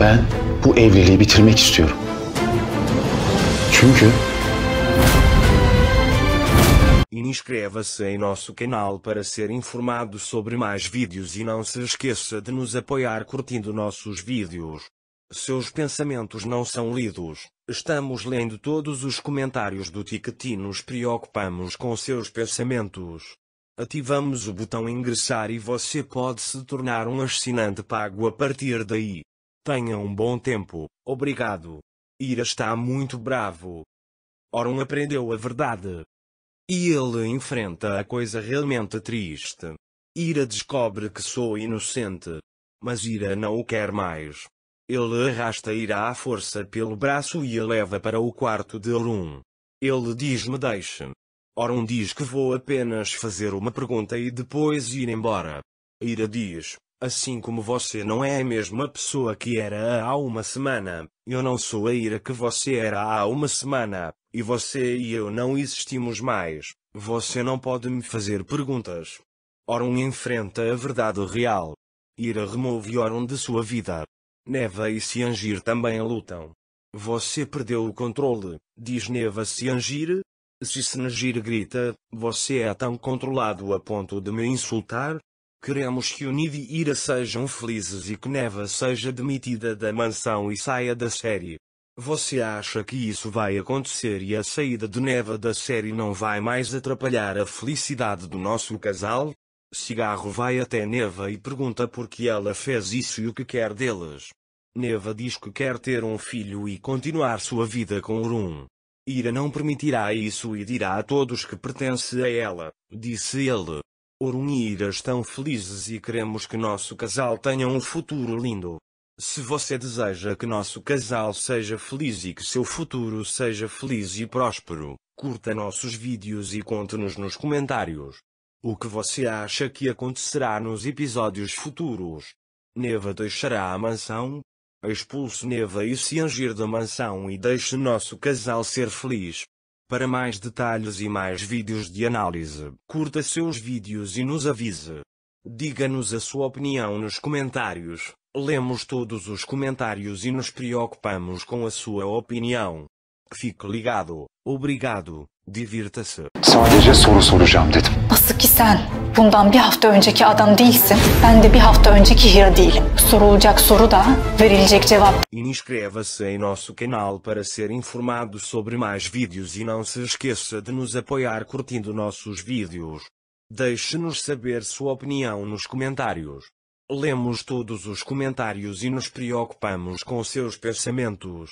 Ben bu evliliği bitirmek istiyorum. Çünkü Inscreva-se em nosso canal para ser informado sobre mais vídeos e não se esqueça de nos apoiar curtindo nossos vídeos. Seus pensamentos não são lidos. Estamos lendo todos os comentários do ticket e nos preocupamos com seus pensamentos. Ativamos o botão ingressar e você pode se tornar um assinante pago a partir daí. Tenha um bom tempo, obrigado. Ira está muito bravo. Orum aprendeu a verdade. E ele enfrenta a coisa realmente triste. Ira descobre que sou inocente. Mas Ira não o quer mais. Ele arrasta Ira à força pelo braço e a leva para o quarto de Orun. Ele diz-me deixe. Orun diz que vou apenas fazer uma pergunta e depois ir embora. Ira diz, Assim como você não é a mesma pessoa que era há uma semana, eu não sou a ira que você era há uma semana, e você e eu não existimos mais. Você não pode me fazer perguntas. Oron enfrenta a verdade real. Ira remove Oron de sua vida. Neva e Siangir também lutam. Você perdeu o controle, diz Neva Siangir. Se Siangir grita, você é tão controlado a ponto de me insultar? Queremos que o Nid e Ira sejam felizes e que Neva seja demitida da mansão e saia da série. Você acha que isso vai acontecer e a saída de Neva da série não vai mais atrapalhar a felicidade do nosso casal? Cigarro vai até Neva e pergunta por que ela fez isso e o que quer deles. Neva diz que quer ter um filho e continuar sua vida com Urum. Ira não permitirá isso e dirá a todos que pertence a ela, disse ele e Ira estão felizes e queremos que nosso casal tenha um futuro lindo. Se você deseja que nosso casal seja feliz e que seu futuro seja feliz e próspero, curta nossos vídeos e conte-nos nos comentários. O que você acha que acontecerá nos episódios futuros? Neva deixará a mansão? Expulse Neva e se angir da mansão e deixe nosso casal ser feliz. Para mais detalhes e mais vídeos de análise, curta seus vídeos e nos avise. Diga-nos a sua opinião nos comentários. Lemos todos os comentários e nos preocupamos com a sua opinião. Fique ligado. Obrigado. Divirtası. Sadece soru soracağım dedim. Nasıl ki sen bundan bir hafta önceki adam değilsin, ben de bir hafta önceki değilim. Sorulacak soru da verilecek cevap. Inscreva-se em nosso canal para ser informado sobre mais vídeos e não se esqueça de nos apoiar curtindo nossos vídeos. Deixe-nos saber sua opinião nos comentários. Lemos todos os comentários e nos preocupamos com seus pensamentos.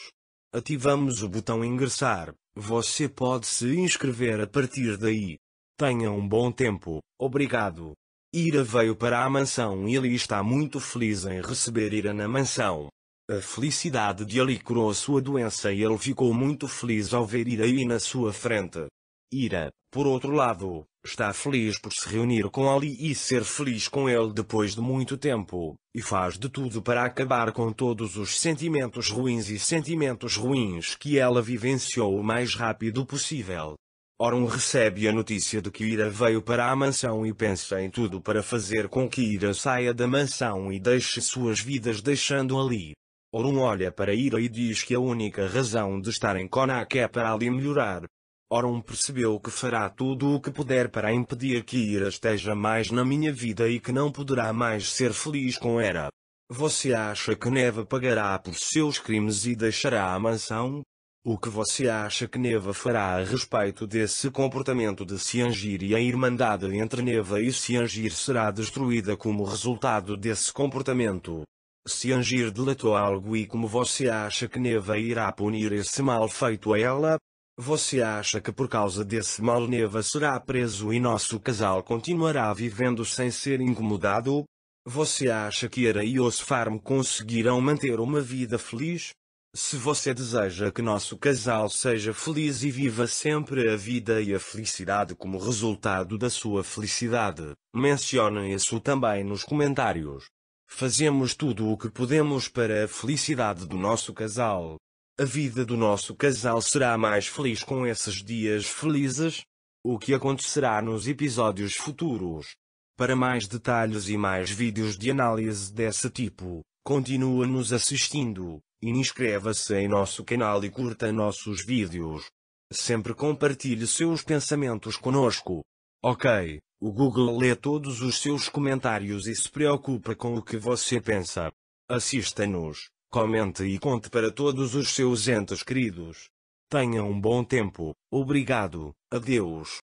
Ativamos o botão ingressar. Você pode se inscrever a partir daí. Tenha um bom tempo, obrigado. Ira veio para a mansão e Ali está muito feliz em receber Ira na mansão. A felicidade de Ali curou sua doença e ele ficou muito feliz ao ver Ira aí na sua frente. Ira, por outro lado, Está feliz por se reunir com Ali e ser feliz com ele depois de muito tempo, e faz de tudo para acabar com todos os sentimentos ruins e sentimentos ruins que ela vivenciou o mais rápido possível. Orun recebe a notícia de que Ira veio para a mansão e pensa em tudo para fazer com que Ira saia da mansão e deixe suas vidas deixando ali. Orum olha para Ira e diz que a única razão de estar em Konak é para ali melhorar, Oron percebeu que fará tudo o que puder para impedir que Ira esteja mais na minha vida e que não poderá mais ser feliz com Era. Você acha que Neva pagará por seus crimes e deixará a mansão? O que você acha que Neva fará a respeito desse comportamento de Siangir e a irmandade entre Neva e Siangir será destruída como resultado desse comportamento? Siangir delatou algo e como você acha que Neva irá punir esse mal feito a ela? Você acha que por causa desse mal Neva será preso e nosso casal continuará vivendo sem ser incomodado? Você acha que Ara e Osfarm conseguirão manter uma vida feliz? Se você deseja que nosso casal seja feliz e viva sempre a vida e a felicidade como resultado da sua felicidade, mencione isso também nos comentários. Fazemos tudo o que podemos para a felicidade do nosso casal. A vida do nosso casal será mais feliz com esses dias felizes. O que acontecerá nos episódios futuros? Para mais detalhes e mais vídeos de análise desse tipo, continue nos assistindo, e inscreva-se em nosso canal e curta nossos vídeos. Sempre compartilhe seus pensamentos conosco. Ok, o Google lê todos os seus comentários e se preocupa com o que você pensa. Assista-nos. Comente e conte para todos os seus entes queridos. Tenha um bom tempo. Obrigado. Adeus.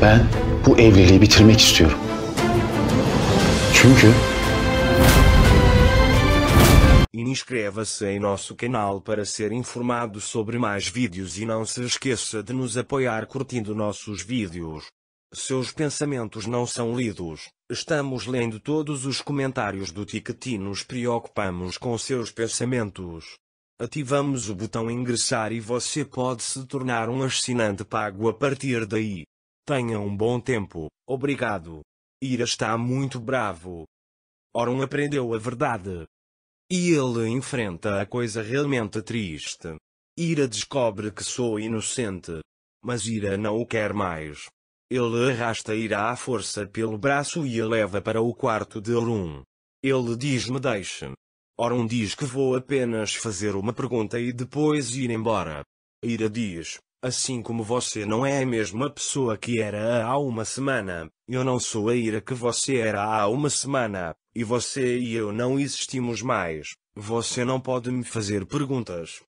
Ben bu evliliği bitirmek istiyorum. Çünkü Inscreva-se em nosso canal para ser informado sobre mais vídeos e não se esqueça de nos apoiar curtindo nossos vídeos. Seus pensamentos não são lidos. Estamos lendo todos os comentários do ticket e nos preocupamos com seus pensamentos. Ativamos o botão ingressar e você pode se tornar um assinante pago a partir daí. Tenha um bom tempo. Obrigado. Ira está muito bravo. Oron aprendeu a verdade. E ele enfrenta a coisa realmente triste. Ira descobre que sou inocente. Mas Ira não o quer mais. Ele arrasta Ira à força pelo braço e a leva para o quarto de Orun. Ele diz-me deixe. Orun diz que vou apenas fazer uma pergunta e depois ir embora. Ira diz, assim como você não é a mesma pessoa que era há uma semana, eu não sou a Ira que você era há uma semana, e você e eu não existimos mais, você não pode me fazer perguntas.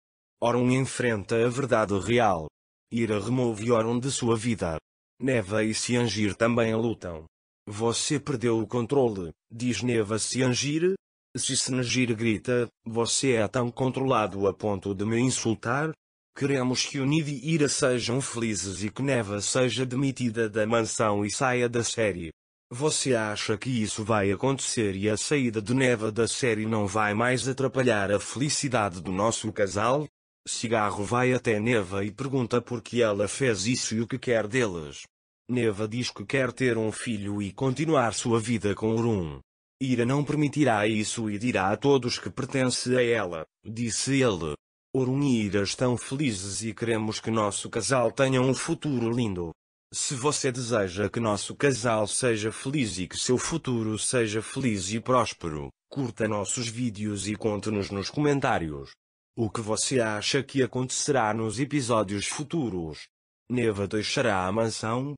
Orun enfrenta a verdade real. Ira remove Orun de sua vida. Neva e Siangir também lutam. Você perdeu o controle, diz Neva Siangir. Se Siangir grita, você é tão controlado a ponto de me insultar? Queremos que Unid e Ira sejam felizes e que Neva seja demitida da mansão e saia da série. Você acha que isso vai acontecer e a saída de Neva da série não vai mais atrapalhar a felicidade do nosso casal? Cigarro vai até Neva e pergunta por que ela fez isso e o que quer deles. Neva diz que quer ter um filho e continuar sua vida com Urum. Ira não permitirá isso e dirá a todos que pertence a ela, disse ele. Orun e Ira estão felizes e queremos que nosso casal tenha um futuro lindo. Se você deseja que nosso casal seja feliz e que seu futuro seja feliz e próspero, curta nossos vídeos e conte-nos nos comentários. O que você acha que acontecerá nos episódios futuros? Neva deixará a mansão,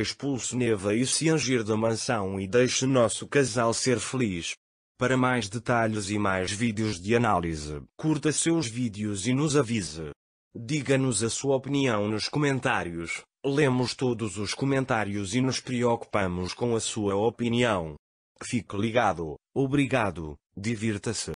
expulse Neva e se angir da mansão e deixe nosso casal ser feliz. Para mais detalhes e mais vídeos de análise, curta seus vídeos e nos avise. Diga-nos a sua opinião nos comentários. Lemos todos os comentários e nos preocupamos com a sua opinião. Fique ligado, obrigado, divirta-se.